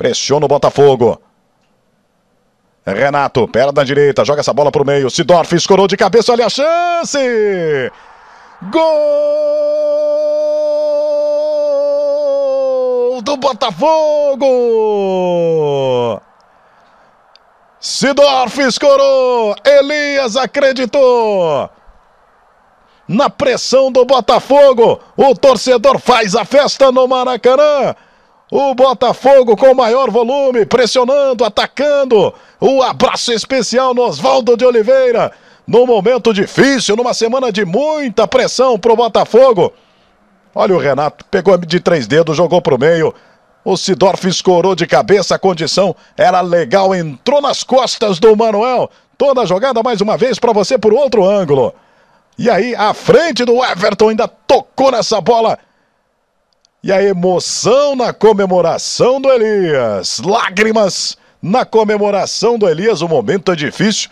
Pressiona o Botafogo. Renato, perna da direita, joga essa bola para o meio. Sidorf escorou de cabeça, olha a chance! Gol do Botafogo! Sidorf escorou, Elias acreditou. Na pressão do Botafogo, o torcedor faz a festa no Maracanã. O Botafogo com maior volume, pressionando, atacando. Um abraço especial no Oswaldo de Oliveira. Num momento difícil, numa semana de muita pressão pro Botafogo. Olha o Renato, pegou de três dedos, jogou pro meio. O Sidorf escorou de cabeça, a condição era legal, entrou nas costas do Manuel. Toda a jogada mais uma vez para você por outro ângulo. E aí, à frente do Everton, ainda tocou nessa bola e a emoção na comemoração do Elias. Lágrimas na comemoração do Elias. O momento é difícil,